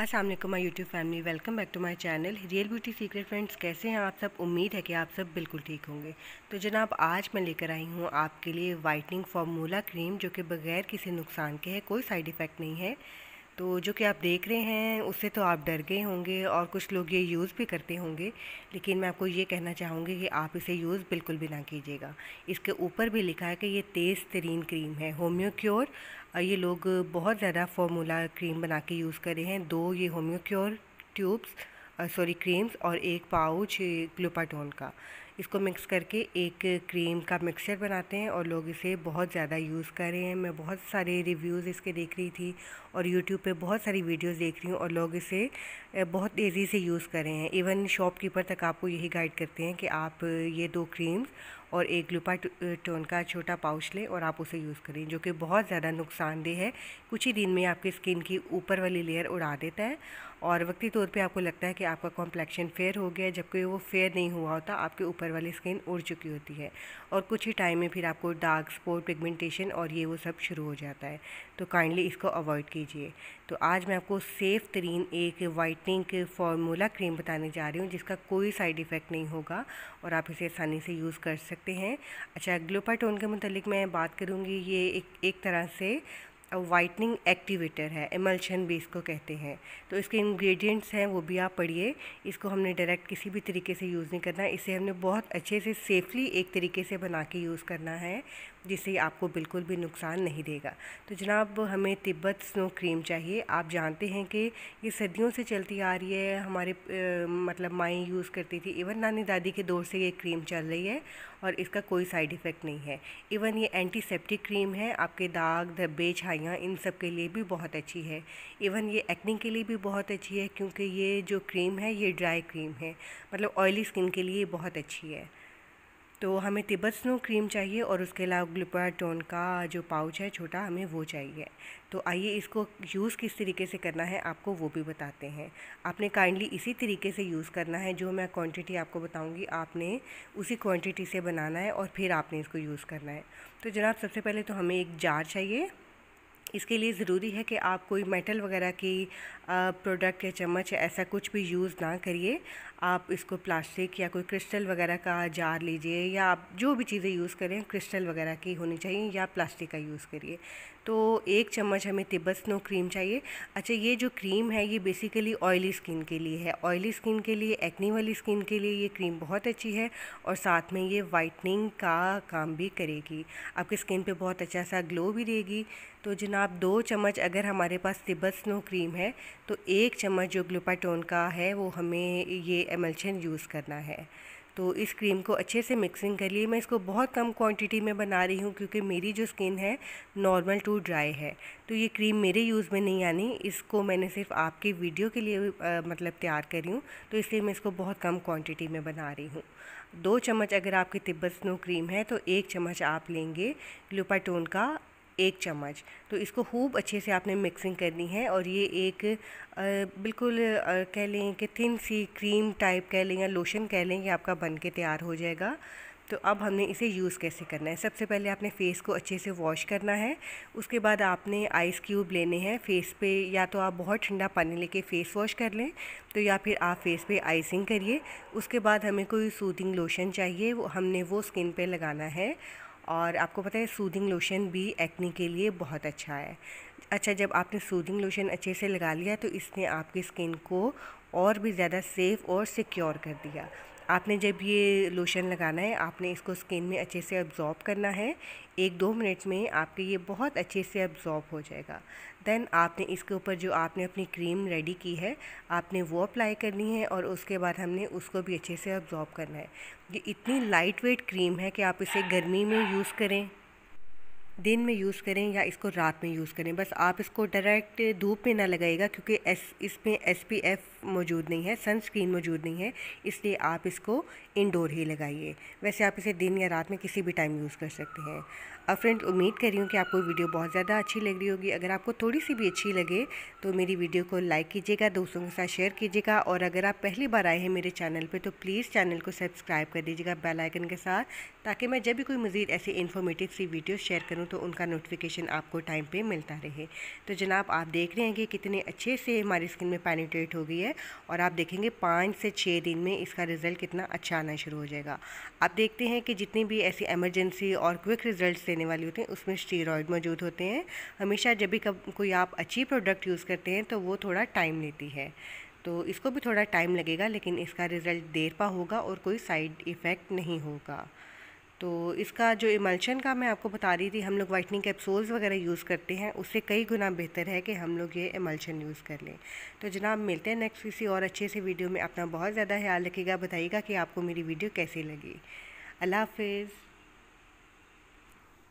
Aslam my YouTube family welcome back to my channel real beauty secret friends कैसे हैं आप सब उम्मीद है कि आप सब बिल्कुल ठीक होंगे तो जनाब आज मैं लेकर आई हूँ आपके लिए वाइटनिंग फॉर्मूला क्रीम जो कि बग़ैर किसी नुकसान के है कोई साइड इफ़ेक्ट नहीं है तो जो कि आप देख रहे हैं उससे तो आप डर गए होंगे और कुछ लोग ये यूज़ भी करते होंगे लेकिन मैं आपको ये कहना चाहूँगी कि आप इसे यूज़ बिल्कुल भी ना कीजिएगा इसके ऊपर भी लिखा है कि ये तेज़ तरीन क्रीम है होम्योक्योर ये लोग बहुत ज़्यादा फॉर्मूला क्रीम बना के यूज़ करे हैं दो ये होम्योक्योर ट्यूब्स सॉरी क्रीम्स और एक पाउच ग्लूपाटोन का इसको मिक्स करके एक क्रीम का मिक्सचर बनाते हैं और लोग इसे बहुत ज़्यादा यूज़ कर रहे हैं मैं बहुत सारे रिव्यूज़ इसके देख रही थी और यूट्यूब पे बहुत सारी वीडियोस देख रही हूँ और लोग इसे बहुत तेजी से यूज़ कर रहे हैं इवन शॉपकीपर तक आपको यही गाइड करते हैं कि आप ये दो क्रीम्स और एक टोन का छोटा पाउच लें और आप उसे यूज़ करें जो कि बहुत ज़्यादा नुकसानदेह है कुछ ही दिन में आपकी स्किन की ऊपर वाली लेयर उड़ा देता है और वक्ती तौर पे आपको लगता है कि आपका कॉम्प्लेक्शन फेयर हो गया है जबकि वो फेयर नहीं हुआ होता आपके ऊपर वाली स्किन उड़ चुकी होती है और कुछ ही टाइम में फिर आपको डार्क स्पॉट पिगमेंटेशन और ये वो सब शुरू हो जाता है तो काइंडली इसको अवॉइड कीजिए तो आज मैं आपको सेफ़ तरीन एक वाइटनिंग फार्मूला क्रीम बताने जा रही हूँ जिसका कोई साइड इफ़ेक्ट नहीं होगा और आप इसे आसानी से यूज़ कर सकते सकते हैं अच्छा ग्लोपाटोन के मतलब मैं बात करूँगी ये एक एक तरह से वाइटनिंग एक्टिवेटर है एमल्शन भी इसको कहते हैं तो इसके इंग्रेडिएंट्स हैं वो भी आप पढ़िए इसको हमने डायरेक्ट किसी भी तरीके से यूज़ नहीं करना इसे हमने बहुत अच्छे से सेफली एक तरीके से बना के यूज़ करना है जिससे आपको बिल्कुल भी नुकसान नहीं देगा तो जनाब हमें तिब्बत स्नो क्रीम चाहिए आप जानते हैं कि ये सदियों से चलती आ रही है हमारे आ, मतलब माएँ यूज़ करती थी इवन नानी दादी के दौर से ये क्रीम चल रही है और इसका कोई साइड इफ़ेक्ट नहीं है इवन ये एंटीसेप्टिक क्रीम है आपके दाग धब्बे छाइयाँ इन सब के लिए भी बहुत अच्छी है इवन ये एक्निंग के लिए भी बहुत अच्छी है क्योंकि ये जो क्रीम है ये ड्राई क्रीम है मतलब ऑयली स्किन के लिए बहुत अच्छी है तो हमें तिब्बत स्नो क्रीम चाहिए और उसके अलावा ग्लूपाटोन का जो पाउच है छोटा हमें वो चाहिए तो आइए इसको यूज़ किस तरीके से करना है आपको वो भी बताते हैं आपने काइंडली इसी तरीके से यूज़ करना है जो मैं क्वांटिटी आपको बताऊंगी आपने उसी क्वांटिटी से बनाना है और फिर आपने इसको यूज़ करना है तो जनाब सबसे पहले तो हमें एक जार चाहिए इसके लिए ज़रूरी है कि आप कोई मेटल वगैरह की प्रोडक्ट या चम्मच ऐसा कुछ भी यूज़ ना करिए आप इसको प्लास्टिक या कोई क्रिस्टल वगैरह का जार लीजिए या आप जो भी चीज़ें यूज़ करें क्रिस्टल वगैरह की होनी चाहिए या प्लास्टिक का यूज़ करिए तो एक चम्मच हमें तिब्बत स्नो क्रीम चाहिए अच्छा ये जो क्रीम है ये बेसिकली ऑयली स्किन के लिए है ऑयली स्किन के लिए एक्नी वाली स्किन के लिए ये क्रीम बहुत अच्छी है और साथ में ये वाइटनिंग का काम भी करेगी आपकी स्किन पे बहुत अच्छा सा ग्लो भी देगी तो जनाब दो चम्मच अगर हमारे पास तिब्बत स्नो क्रीम है तो एक चम्मच जो ग्लूपाटोन का है वो हमें ये एमल्शन यूज़ करना है तो इस क्रीम को अच्छे से मिक्सिंग कर लिए मैं इसको बहुत कम क्वांटिटी में बना रही हूँ क्योंकि मेरी जो स्किन है नॉर्मल टू ड्राई है तो ये क्रीम मेरे यूज़ में नहीं आनी इसको मैंने सिर्फ आपके वीडियो के लिए आ, मतलब तैयार करी हूँ तो इसलिए मैं इसको बहुत कम क्वांटिटी में बना रही हूँ दो चम्मच अगर आपकी तिब्बत स्नो क्रीम है तो एक चम्मच आप लेंगे ग्लूपाटोन का एक चम्मच तो इसको खूब अच्छे से आपने मिक्सिंग करनी है और ये एक आ, बिल्कुल आ, कह लें कि थिन सी क्रीम टाइप कह लें या लोशन कह लें कि आपका बन के तैयार हो जाएगा तो अब हमने इसे यूज़ कैसे करना है सबसे पहले आपने फ़ेस को अच्छे से वॉश करना है उसके बाद आपने आइस क्यूब लेने हैं फ़ेस पे या तो आप बहुत ठंडा पानी लेके फ़ेस वॉश कर लें तो या फिर आप फेस पे आइसिंग करिए उसके बाद हमें कोई सूदिंग लोशन चाहिए वो हमने वो स्किन पे लगाना है और आपको पता है सूदिंग लोशन भी एक्ने के लिए बहुत अच्छा है अच्छा जब आपने सूदिंग लोशन अच्छे से लगा लिया तो इसने आपकी स्किन को और भी ज़्यादा सेफ़ और सिक्योर कर दिया आपने जब ये लोशन लगाना है आपने इसको स्किन में अच्छे से अब्ज़ॉर्ब करना है एक दो मिनट में आपके ये बहुत अच्छे से अब्ज़ॉर्ब हो जाएगा देन आपने इसके ऊपर जो आपने अपनी क्रीम रेडी की है आपने वो अप्लाई करनी है और उसके बाद हमने उसको भी अच्छे से अब्ज़ॉर्ब करना है ये इतनी लाइट वेट क्रीम है कि आप इसे गर्मी में यूज़ करें दिन में यूज़ करें या इसको रात में यूज़ करें बस आप इसको डायरेक्ट धूप में ना लगाएगा क्योंकि एस इसमें एस पी एफ़ मौजूद नहीं है सनस्क्रीन मौजूद नहीं है इसलिए आप इसको इंडोर ही लगाइए वैसे आप इसे दिन या रात में किसी भी टाइम यूज़ कर सकते हैं अब फ्रेंड उम्मीद कर रही हूँ कि आपको वीडियो बहुत ज़्यादा अच्छी लग रही होगी अगर आपको थोड़ी सी भी अच्छी लगे तो मेरी वीडियो को लाइक कीजिएगा दोस्तों के साथ शेयर कीजिएगा और अगर आप पहली बार आए हैं मेरे चैनल पर तो प्लीज़ चैनल को सब्सक्राइब कर दीजिएगा बेलाइकन के साथ ताकि मैं जब भी कोई मज़ीद ऐसी इन्फॉर्मेटिव सी वीडियो शेयर करूँ करूँ तो उनका नोटिफिकेशन आपको टाइम पे मिलता रहे तो जनाब आप देख रहे हैं कि कितने अच्छे से हमारी स्किन में पैनिट्रेट हो गई है और आप देखेंगे पाँच से छः दिन में इसका रिज़ल्ट कितना अच्छा आना शुरू हो जाएगा आप देखते हैं कि जितनी भी ऐसी एमरजेंसी और क्विक रिजल्ट देने वाली होती हैं उसमें स्टीरॉयड मौजूद होते हैं हमेशा जब भी कब कोई आप अच्छी प्रोडक्ट यूज़ करते हैं तो वो थोड़ा टाइम लेती है तो इसको भी थोड़ा टाइम लगेगा लेकिन इसका रिज़ल्ट देर पा होगा और कोई साइड इफ़ेक्ट नहीं होगा तो इसका जो इमल्शन का मैं आपको बता रही थी हम लोग वाइटनिंग कैप्सूल्स वगैरह यूज़ करते हैं उससे कई गुना बेहतर है कि हम लोग ये इमल्शन यूज़ कर लें तो जनाब मिलते हैं नेक्स्ट किसी और अच्छे से वीडियो में अपना बहुत ज़्यादा ख्याल रखिएगा बताइएगा कि आपको मेरी वीडियो कैसी लगी अल्लाह हाफिज़